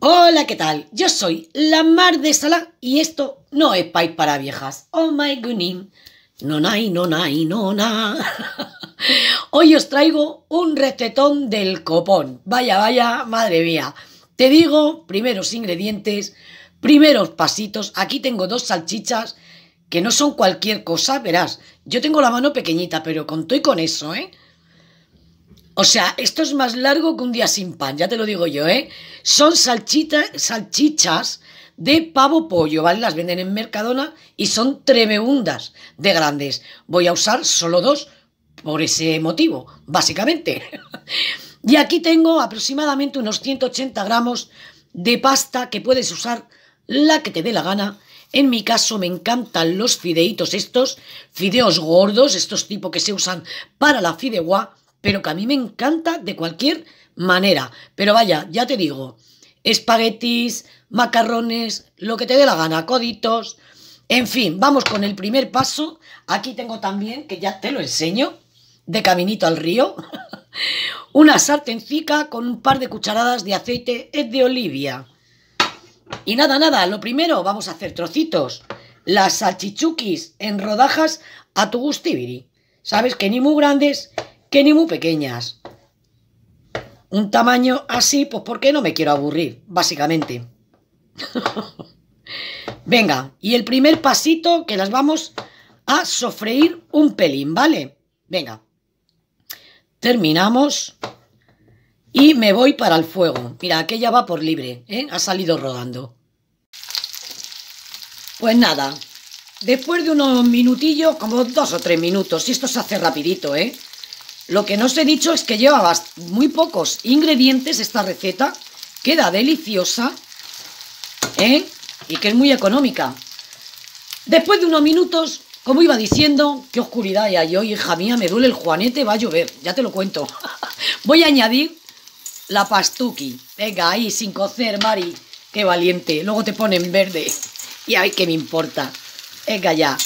Hola, ¿qué tal? Yo soy la Mar de Sala y esto no es país para Viejas. Oh my goodness. No, nay, no, nay, no, na. Hoy os traigo un recetón del copón. Vaya, vaya, madre mía. Te digo, primeros ingredientes, primeros pasitos. Aquí tengo dos salchichas que no son cualquier cosa, verás. Yo tengo la mano pequeñita, pero y con eso, ¿eh? O sea, esto es más largo que un día sin pan, ya te lo digo yo, ¿eh? Son salchichas de pavo pollo, ¿vale? Las venden en Mercadona y son tremeundas de grandes. Voy a usar solo dos por ese motivo, básicamente. y aquí tengo aproximadamente unos 180 gramos de pasta que puedes usar la que te dé la gana. En mi caso me encantan los fideitos estos, fideos gordos, estos tipo que se usan para la fideuá pero que a mí me encanta de cualquier manera. Pero vaya, ya te digo, espaguetis, macarrones, lo que te dé la gana, coditos. En fin, vamos con el primer paso. Aquí tengo también, que ya te lo enseño, de caminito al río, una sartencica con un par de cucharadas de aceite de olivia. Y nada, nada, lo primero vamos a hacer trocitos. Las salchichuquis en rodajas a tu gustibiri. Sabes que ni muy grandes que ni muy pequeñas. Un tamaño así, pues porque no me quiero aburrir, básicamente. Venga, y el primer pasito que las vamos a sofreír un pelín, ¿vale? Venga. Terminamos. Y me voy para el fuego. Mira, aquella va por libre, ¿eh? Ha salido rodando. Pues nada, después de unos minutillos, como dos o tres minutos, y esto se hace rapidito, ¿eh? Lo que no os he dicho es que lleva muy pocos ingredientes esta receta. Queda deliciosa. ¿eh? Y que es muy económica. Después de unos minutos, como iba diciendo, qué oscuridad hay hoy, hija mía, me duele el juanete, va a llover, ya te lo cuento. Voy a añadir la pastuki, Venga, ahí, sin cocer, Mari. Qué valiente. Luego te ponen verde. Y ay, que me importa. Venga ya.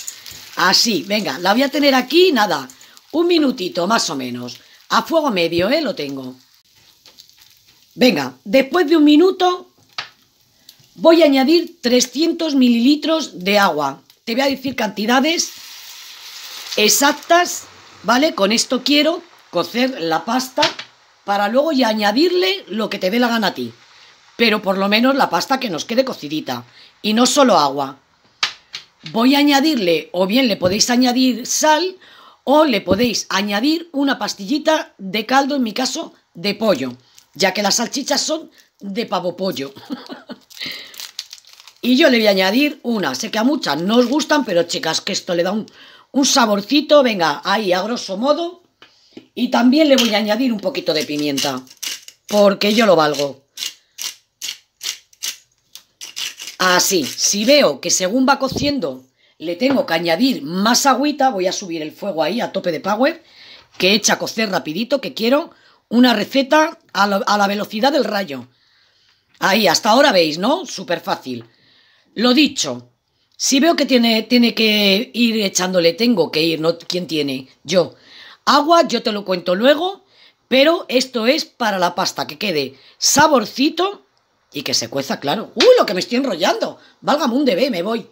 Así, venga, la voy a tener aquí, nada, un minutito, más o menos. A fuego medio, ¿eh? Lo tengo. Venga, después de un minuto voy a añadir 300 mililitros de agua. Te voy a decir cantidades exactas, ¿vale? Con esto quiero cocer la pasta para luego ya añadirle lo que te dé la gana a ti. Pero por lo menos la pasta que nos quede cocidita. Y no solo agua. Voy a añadirle, o bien le podéis añadir sal, o le podéis añadir una pastillita de caldo, en mi caso, de pollo, ya que las salchichas son de pavo pollo. y yo le voy a añadir una, sé que a muchas no os gustan, pero chicas, que esto le da un, un saborcito, venga, ahí a grosso modo. Y también le voy a añadir un poquito de pimienta, porque yo lo valgo. Así, si veo que según va cociendo le tengo que añadir más agüita, voy a subir el fuego ahí a tope de power, que echa a cocer rapidito, que quiero una receta a la, velocidad del rayo. Ahí, hasta ahora veis, ¿no? Súper fácil. Lo dicho, si veo que tiene, tiene que ir echándole, tengo que ir, ¿no? ¿Quién tiene? Yo. Agua, yo te lo cuento luego, pero esto es para la pasta, que quede saborcito y que se cueza, claro. ¡Uy, lo que me estoy enrollando! Válgame un bebé, me voy.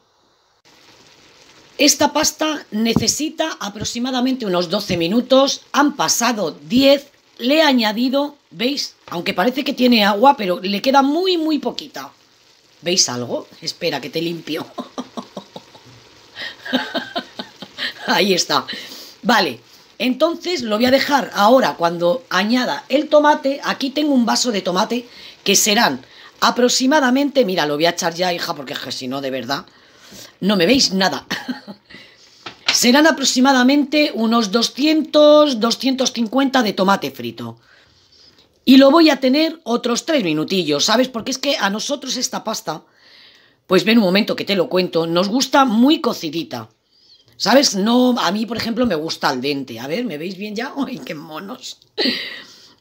Esta pasta necesita aproximadamente unos 12 minutos, han pasado 10, le he añadido, ¿veis? Aunque parece que tiene agua, pero le queda muy, muy poquita. ¿Veis algo? Espera, que te limpio. Ahí está. Vale, entonces lo voy a dejar ahora cuando añada el tomate. Aquí tengo un vaso de tomate que serán aproximadamente, mira, lo voy a echar ya, hija, porque si no, de verdad, no me veis nada. Serán aproximadamente unos 200, 250 de tomate frito. Y lo voy a tener otros tres minutillos, ¿sabes? Porque es que a nosotros esta pasta, pues ven un momento que te lo cuento, nos gusta muy cocidita. ¿Sabes? No, a mí, por ejemplo, me gusta al dente. A ver, ¿me veis bien ya? ¡Ay, qué monos!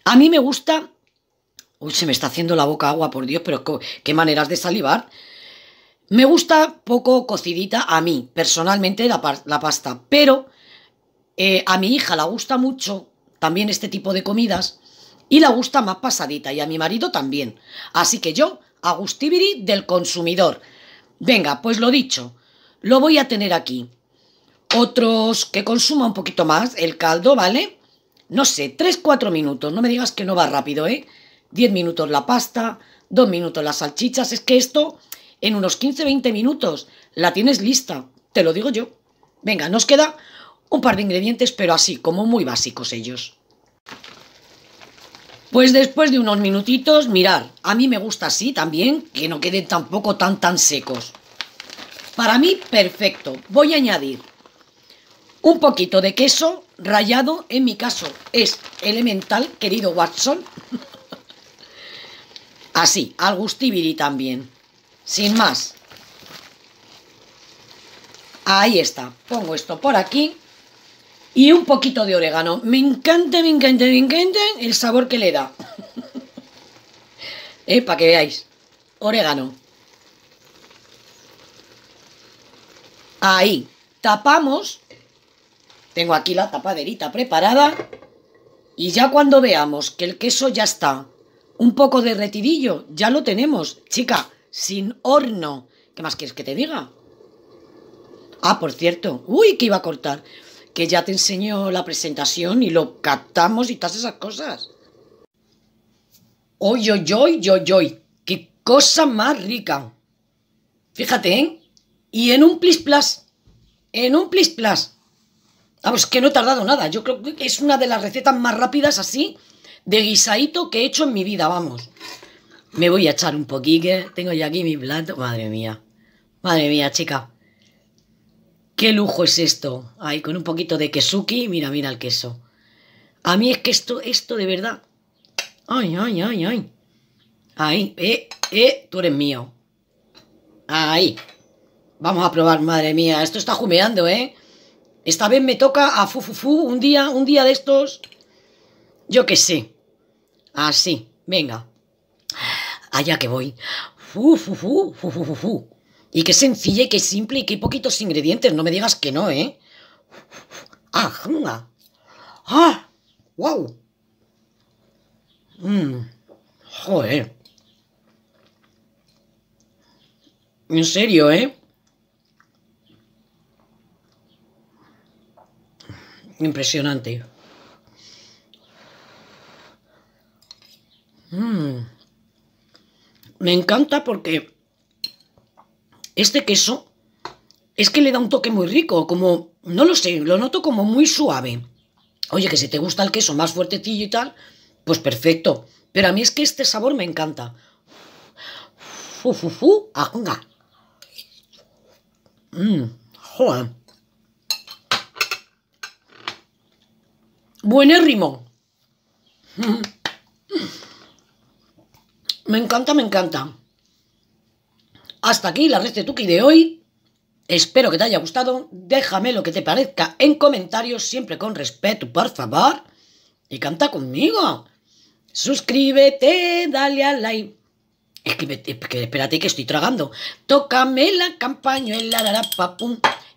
A mí me gusta... Uy, se me está haciendo la boca agua, por Dios, pero qué maneras de salivar. Me gusta poco cocidita a mí, personalmente, la, pasta, pero eh, a mi hija la gusta mucho también este tipo de comidas y la gusta más pasadita y a mi marido también. Así que yo, agustíbiri del consumidor. Venga, pues lo dicho, lo voy a tener aquí. Otros que consuma un poquito más el caldo, ¿vale? No sé, 3-4 minutos, no me digas que no va rápido, ¿eh? 10 minutos la pasta, 2 minutos las salchichas, es que esto en unos 15-20 minutos. La tienes lista, te lo digo yo. Venga, nos queda un par de ingredientes, pero así, como muy básicos ellos. Pues después de unos minutitos, mirad, a mí me gusta así también, que no queden tampoco tan tan secos. Para mí, perfecto. Voy a añadir un poquito de queso rallado, en mi caso es elemental, querido Watson. así, al también sin más. Ahí está, pongo esto por aquí y un poquito de orégano. Me encanta, me encanta, me encanta el sabor que le da. eh, para que veáis, orégano. Ahí, tapamos. Tengo aquí la tapaderita preparada. Y ya cuando veamos que el queso ya está un poco derretidillo, ya lo tenemos. Chica, sin horno. ¿Qué más quieres que te diga? Ah, por cierto, uy, que iba a cortar, que ya te enseño la presentación y lo captamos y todas esas cosas. Oy, oy, oy, oy, oy, qué cosa más rica. Fíjate, ¿eh? Y en un plis plas, en un plis plas. Vamos, que no he tardado nada. Yo creo que es una de las recetas más rápidas así de guisadito que he hecho en mi vida, vamos. Me voy a echar un poquique. Tengo ya aquí mi plato. Madre mía. Madre mía, chica. Qué lujo es esto. Ahí con un poquito de quesuki. Mira, mira el queso. A mí es que esto, esto de verdad. Ay, ay, ay, ay. Ahí, eh, eh, tú eres mío. Ahí. Vamos a probar, madre mía. Esto está jumeando, ¿eh? Esta vez me toca a fufufu un día, un día de estos. Yo qué sé. Así, venga allá que voy. Fu, fu, fu, fu, fu, Y qué sencilla y qué simple y qué poquitos ingredientes. No me digas que no, ¿eh? ¡Ah, ¡Ah! ¡Wow! ¡Mmm! Joder. En serio, ¿eh? Impresionante. Mmm. Me encanta porque este queso es que le da un toque muy rico, como, no lo sé, lo noto como muy suave. Oye, que si te gusta el queso más fuertecillo y tal, pues perfecto. Pero a mí es que este sabor me encanta. ¡Fufufu! ajunga. Ah, mmm, Buenérrimo. Me encanta, me encanta. Hasta aquí la red de Tuki de hoy. Espero que te haya gustado. Déjame lo que te parezca en comentarios, siempre con respeto, por favor. Y canta conmigo. Suscríbete, dale al like. Es espérate que estoy tragando. Tócame la campañuela, la, la,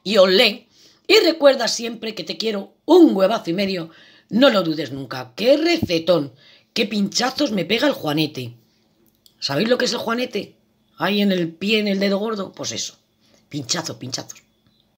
y olé. Y recuerda siempre que te quiero un huevazo y medio. No lo dudes nunca. ¡Qué recetón! ¡Qué pinchazos me pega el Juanete! ¿Sabéis lo que es el juanete? Ahí en el pie, en el dedo gordo. Pues eso. Pinchazos, pinchazos.